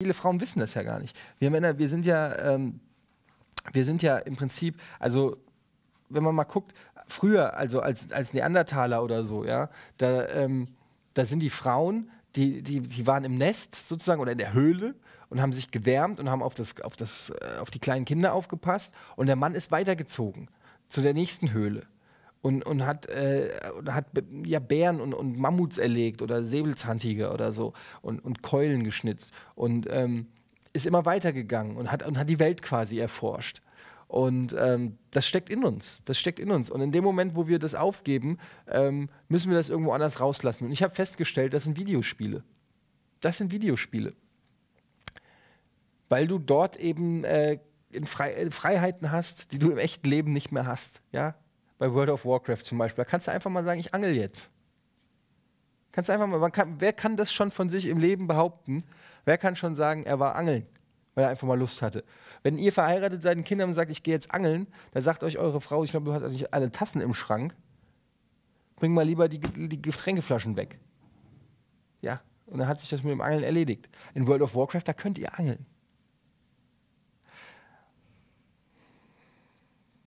Viele Frauen wissen das ja gar nicht. Wir Männer, wir sind ja, ähm, wir sind ja im Prinzip, also wenn man mal guckt, früher, also als, als Neandertaler oder so, ja, da, ähm, da sind die Frauen, die, die, die waren im Nest sozusagen oder in der Höhle und haben sich gewärmt und haben auf, das, auf, das, äh, auf die kleinen Kinder aufgepasst und der Mann ist weitergezogen zu der nächsten Höhle und, und hat, äh, hat ja, Bären und, und Mammuts erlegt oder Säbelzahntiger oder so und, und Keulen geschnitzt und ähm, ist immer weitergegangen und hat, und hat die Welt quasi erforscht. Und ähm, das steckt in uns. Das steckt in uns. Und in dem Moment, wo wir das aufgeben, ähm, müssen wir das irgendwo anders rauslassen. Und ich habe festgestellt, das sind Videospiele. Das sind Videospiele. Weil du dort eben äh, Fre Freiheiten hast, die du im echten Leben nicht mehr hast. Ja? bei World of Warcraft zum Beispiel. Da kannst du einfach mal sagen, ich angel jetzt. Kannst einfach mal, kann, wer kann das schon von sich im Leben behaupten? Wer kann schon sagen, er war angeln, weil er einfach mal Lust hatte? Wenn ihr verheiratet seid und Kindern sagt, ich gehe jetzt angeln, dann sagt euch eure Frau, ich glaube, du hast eigentlich alle Tassen im Schrank, bring mal lieber die, die Getränkeflaschen weg. Ja, und dann hat sich das mit dem Angeln erledigt. In World of Warcraft, da könnt ihr angeln.